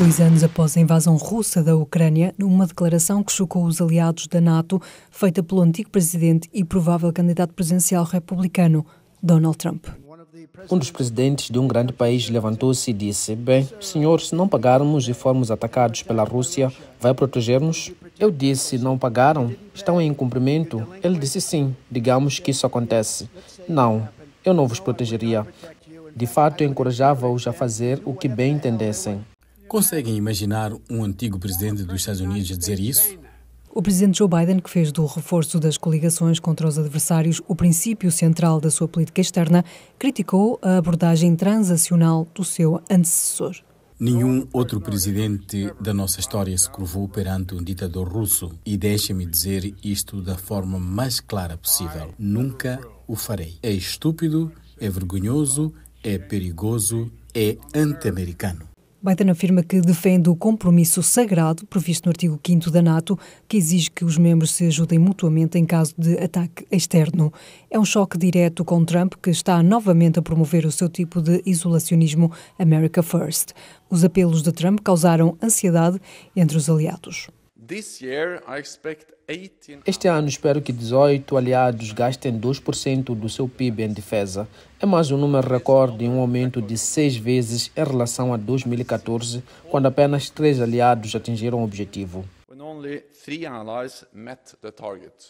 Dois anos após a invasão russa da Ucrânia, numa declaração que chocou os aliados da NATO, feita pelo antigo presidente e provável candidato presidencial republicano, Donald Trump. Um dos presidentes de um grande país levantou-se e disse: Bem, senhor, se não pagarmos e formos atacados pela Rússia, vai proteger-nos? Eu disse: Não pagaram? Estão em cumprimento? Ele disse: Sim, digamos que isso acontece. Não, eu não vos protegeria. De fato, encorajava-os a fazer o que bem entendessem. Conseguem imaginar um antigo presidente dos Estados Unidos a dizer isso? O presidente Joe Biden, que fez do reforço das coligações contra os adversários o princípio central da sua política externa, criticou a abordagem transacional do seu antecessor. Nenhum outro presidente da nossa história se curvou perante um ditador russo. E deixa-me dizer isto da forma mais clara possível: nunca o farei. É estúpido, é vergonhoso, é perigoso, é anti-americano. Biden afirma que defende o compromisso sagrado previsto no artigo 5 da NATO, que exige que os membros se ajudem mutuamente em caso de ataque externo. É um choque direto com Trump, que está novamente a promover o seu tipo de isolacionismo America First. Os apelos de Trump causaram ansiedade entre os aliados. This year I expect é então. Este ano espero que 18 aliados gastem 2% do seu PIB em defesa. É mais um número recorde e um aumento de seis vezes em relação a 2014, quando apenas três aliados atingiram o objetivo.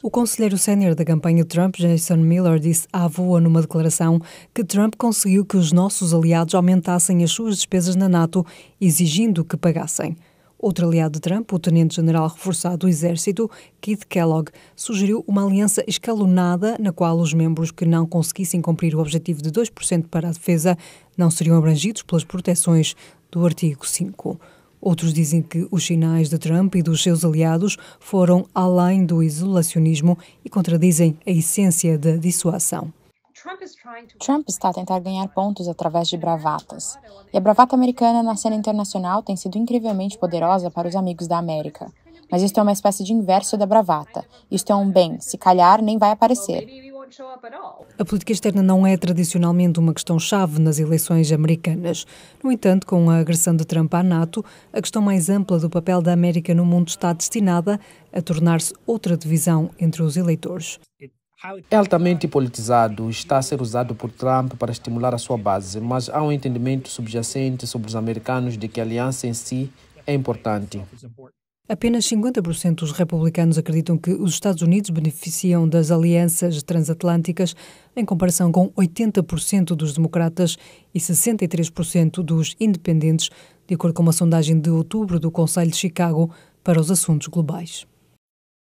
O conselheiro sénior da campanha Trump, Jason Miller, disse à voa numa declaração que Trump conseguiu que os nossos aliados aumentassem as suas despesas na NATO, exigindo que pagassem. Outro aliado de Trump, o tenente-general reforçado do Exército, Keith Kellogg, sugeriu uma aliança escalonada na qual os membros que não conseguissem cumprir o objetivo de 2% para a defesa não seriam abrangidos pelas proteções do artigo 5. Outros dizem que os sinais de Trump e dos seus aliados foram além do isolacionismo e contradizem a essência da dissuasão. Trump está a tentar ganhar pontos através de bravatas. E a bravata americana na cena internacional tem sido incrivelmente poderosa para os amigos da América. Mas isto é uma espécie de inverso da bravata. Isto é um bem, se calhar nem vai aparecer. A política externa não é tradicionalmente uma questão-chave nas eleições americanas. No entanto, com a agressão de Trump à NATO, a questão mais ampla do papel da América no mundo está destinada a tornar-se outra divisão entre os eleitores. É altamente politizado, está a ser usado por Trump para estimular a sua base, mas há um entendimento subjacente sobre os americanos de que a aliança em si é importante. Apenas 50% dos republicanos acreditam que os Estados Unidos beneficiam das alianças transatlânticas, em comparação com 80% dos democratas e 63% dos independentes, de acordo com uma sondagem de outubro do Conselho de Chicago para os Assuntos Globais.